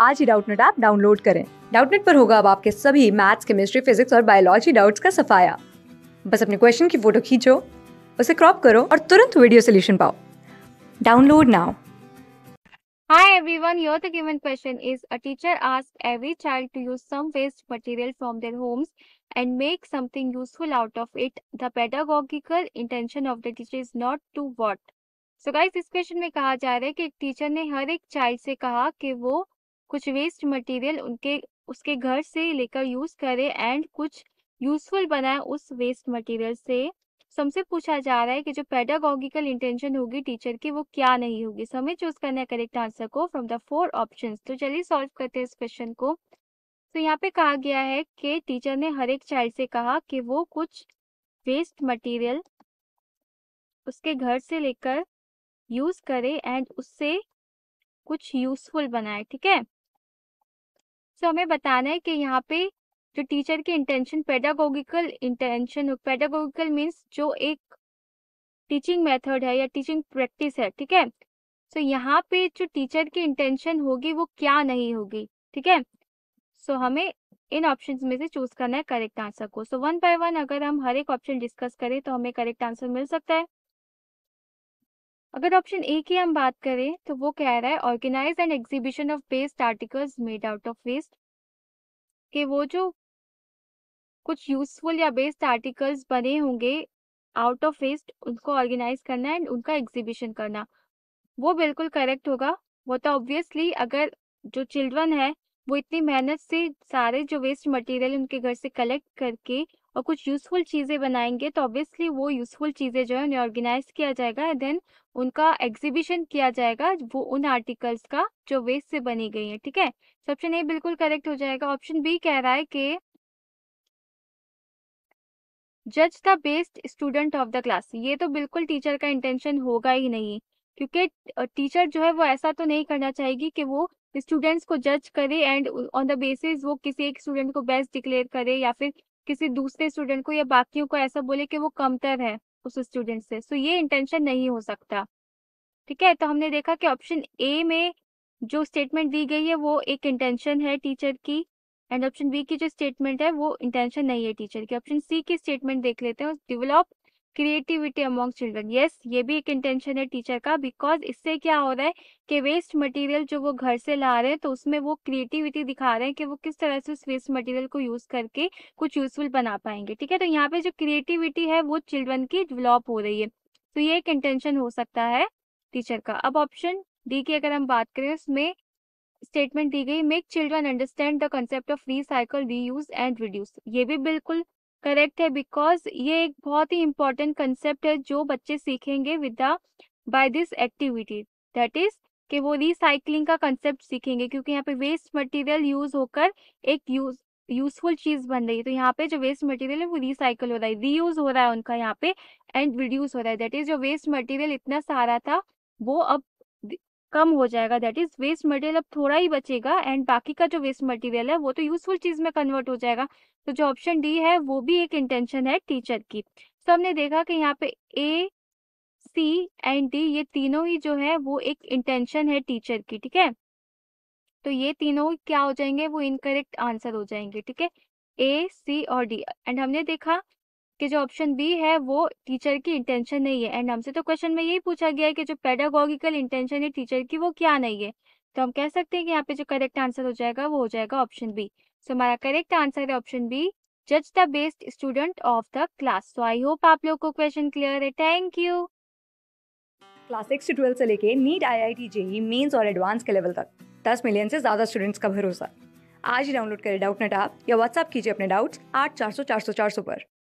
आज ही Doubtnut app download करें डाउटनेट पर होगा अब आपके सभी मैथ्स केमिस्ट्री फिजिक्स और बायोलॉजी डाउट्स का सफाया बस अपने क्वेश्चन की फोटो खींचो उसे क्रॉप करो और तुरंत वीडियो सोल्यूशन पाओ download now Hi everyone, here the given question is a teacher asked every child to use some waste material from their homes and make something useful out of it. The pedagogical intention of the teacher is not to what? So guys, इस question में कहा जा रहा है कि एक teacher ने हर एक चाइल्ड से कहा कि वो कुछ वेस्ट मटेरियल उनके उसके घर से लेकर यूज करे एंड कुछ यूजफुल बनाए उस वेस्ट मटेरियल से सबसे हमसे पूछा जा रहा है कि जो पेडागॉगिकल इंटेंशन होगी टीचर की वो क्या नहीं होगी समय चूज करना है करेक्ट आंसर को फ्रॉम द फोर ऑप्शन तो चलिए सॉल्व करते हैं इस क्वेश्चन को तो यहाँ पे कहा गया है कि टीचर ने हर एक चाइल्ड से कहा कि वो कुछ वेस्ट मटेरियल उसके घर से लेकर यूज करे एंड उससे कुछ यूजफुल बनाए ठीक है सो हमें बताना है कि यहाँ पे जो टीचर की intention pedagogical intention pedagogical means जो एक टीचिंग मेथड है या टीचिंग प्रैक्टिस है ठीक है सो यहाँ पे जो टीचर की इंटेंशन होगी वो क्या नहीं होगी ठीक है सो हमें इन ऑप्शन में से चूज करना है करेक्ट आंसर को सो वन बाय वन अगर हम हर एक ऑप्शन डिस्कस करें तो हमें करेक्ट आंसर मिल सकता है अगर ऑप्शन ए की हम बात करें तो वो कह रहा है organise and exhibition of waste articles made out of waste कि वो जो कुछ यूजफुल या बेस्ट आर्टिकल्स बने होंगे आउट ऑफ वेस्ट उनको ऑर्गेनाइज करना एंड उनका एग्जीबिशन करना वो बिल्कुल करेक्ट होगा वो तो ऑब्वियसली अगर जो चिल्ड्रन है वो इतनी मेहनत से सारे जो वेस्ट मटेरियल उनके घर से कलेक्ट करके और कुछ यूजफुल चीज़ें बनाएंगे तो ऑब्वियसली वो यूजफुल चीज़ें जो है उन्हें ऑर्गेनाइज किया जाएगा एंड देन उनका एग्जीबिशन किया जाएगा वो उन आर्टिकल्स का जो वेस्ट से बनी गई है ठीक है तो ऑप्शन ए बिल्कुल करेक्ट हो जाएगा ऑप्शन बी कह रहा है कि जज the best student of the class ये तो बिल्कुल टीचर का इंटेंशन होगा ही नहीं क्योंकि टीचर जो है वो ऐसा तो नहीं करना चाहेगी कि वो स्टूडेंट्स को जज करे एंड ऑन द बेसिस वो किसी एक स्टूडेंट को बेस्ट डिक्लेयर करे या फिर किसी दूसरे स्टूडेंट को या बाकियों को ऐसा बोले कि वो कमतर है उस स्टूडेंट से सो ये इंटेंशन नहीं हो सकता ठीक है तो हमने देखा कि ऑप्शन ए में जो स्टेटमेंट दी गई है वो एक इंटेंशन है टीचर की एंड ऑप्शन बी की जो स्टेटमेंट है वो इंटेंशन नहीं है टीचर की ऑप्शन सी की स्टेटमेंट देख लेते हैं develop creativity among children yes ये भी एक इंटेंशन है टीचर का बिकॉज इससे क्या हो रहा है कि वेस्ट मटेरियल जो वो घर से ला रहे हैं तो उसमें वो क्रिएटिविटी दिखा रहे हैं कि वो किस तरह से उस वेस्ट मटेरियल को यूज करके कुछ यूजफुल बना पाएंगे ठीक है तो यहाँ पे जो क्रिएटिविटी है वो चिल्ड्रन की डेवलप हो रही है तो ये एक इंटेंशन हो सकता है टीचर का अब ऑप्शन डी की अगर हम बात करें उसमें स्टेटमेंट दी गई make children understand the concept of re reuse and reduce ये भी बिल्कुल करेक्ट है बिकॉज ये एक बहुत ही इंपॉर्टेंट कंसेप्ट है जो बच्चे सीखेंगे with the by this activity that is कि वो रिसाइकलिंग का कंसेप्ट सीखेंगे क्योंकि यहाँ पे वेस्ट मटेरियल यूज होकर एक यूज यूजफुल चीज बन रही है तो यहाँ पे जो वेस्ट मटेरियल है वो रिसाइकल हो रहा है रीयूज हो रहा है उनका यहाँ पे एंड रिड्यूस हो रहा है दैट इज जो वेस्ट मटेरियल इतना सारा था वो अब कम हो जाएगा दैट इज वेस्ट मटेरियल अब थोड़ा ही बचेगा एंड बाकी का जो वेस्ट मटेरियल है वो तो यूजफुल चीज में कन्वर्ट हो जाएगा तो जो ऑप्शन डी है वो भी एक इंटेंशन है टीचर की तो हमने देखा कि यहाँ पे ए सी एंड डी ये तीनों ही जो है वो एक इंटेंशन है टीचर की ठीक है तो ये तीनों क्या हो जाएंगे वो इनकरेक्ट आंसर हो जाएंगे ठीक है ए सी और डी एंड हमने देखा कि जो ऑप्शन बी है वो टीचर की इंटेंशन नहीं है एंड हमसे तो क्वेश्चन में यही पूछा गया है कि जो पेडागोगिकल इंटेंशन है टीचर की वो क्या नहीं है तो हम कह सकते हैं कि यहाँ पे जो करेक्ट आंसर हो जाएगा वो हो जाएगा ऑप्शन बी सो हमारा करेक्ट आंसर है ऑप्शन बी जज the best student of the class so I hope आप लोग को क्वेश्चन क्लियर है थैंक यू क्लास सिक्स से ट्वेल्थ से लेके NEET I I T JEE mains और एडवांस के लेवल तक दस मिलियन से ज़्यादा स्टूडेंट्स का भरोसा आज ही डाउनलोड करें डाउट नेट आप या व्हाट्सअप कीजिए अपने डाउट्स आठ चार सौ चार सौ चार सौ पर